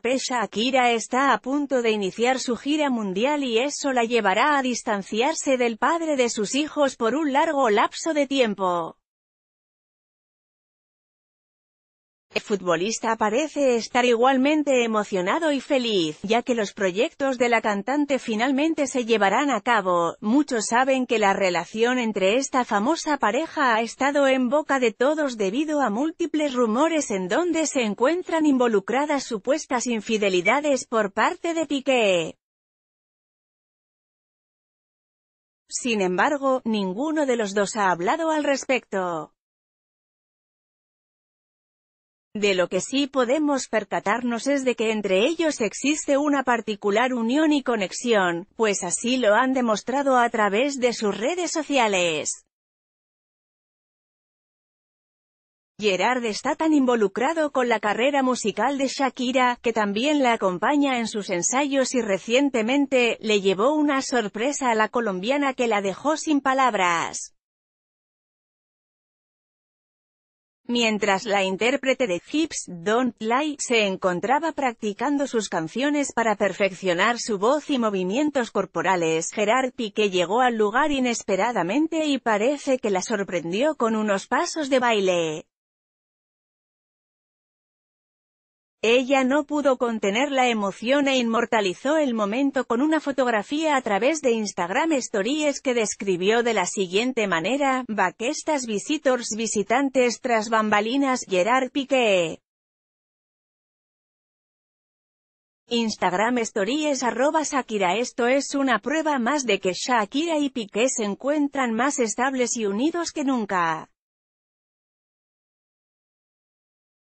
Pesha Akira está a punto de iniciar su gira mundial y eso la llevará a distanciarse del padre de sus hijos por un largo lapso de tiempo. El futbolista parece estar igualmente emocionado y feliz, ya que los proyectos de la cantante finalmente se llevarán a cabo. Muchos saben que la relación entre esta famosa pareja ha estado en boca de todos debido a múltiples rumores en donde se encuentran involucradas supuestas infidelidades por parte de Piqué. Sin embargo, ninguno de los dos ha hablado al respecto. De lo que sí podemos percatarnos es de que entre ellos existe una particular unión y conexión, pues así lo han demostrado a través de sus redes sociales. Gerard está tan involucrado con la carrera musical de Shakira, que también la acompaña en sus ensayos y recientemente, le llevó una sorpresa a la colombiana que la dejó sin palabras. Mientras la intérprete de Hips Don't Lie se encontraba practicando sus canciones para perfeccionar su voz y movimientos corporales, Gerard Piqué llegó al lugar inesperadamente y parece que la sorprendió con unos pasos de baile. Ella no pudo contener la emoción e inmortalizó el momento con una fotografía a través de Instagram Stories que describió de la siguiente manera, estas visitors visitantes tras bambalinas Gerard Piqué. Instagram Stories arroba Shakira Esto es una prueba más de que Shakira y Piqué se encuentran más estables y unidos que nunca.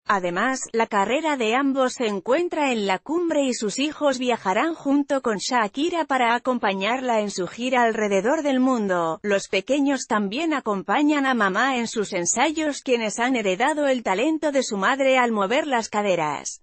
Además, la carrera de ambos se encuentra en la cumbre y sus hijos viajarán junto con Shakira para acompañarla en su gira alrededor del mundo. Los pequeños también acompañan a mamá en sus ensayos quienes han heredado el talento de su madre al mover las caderas.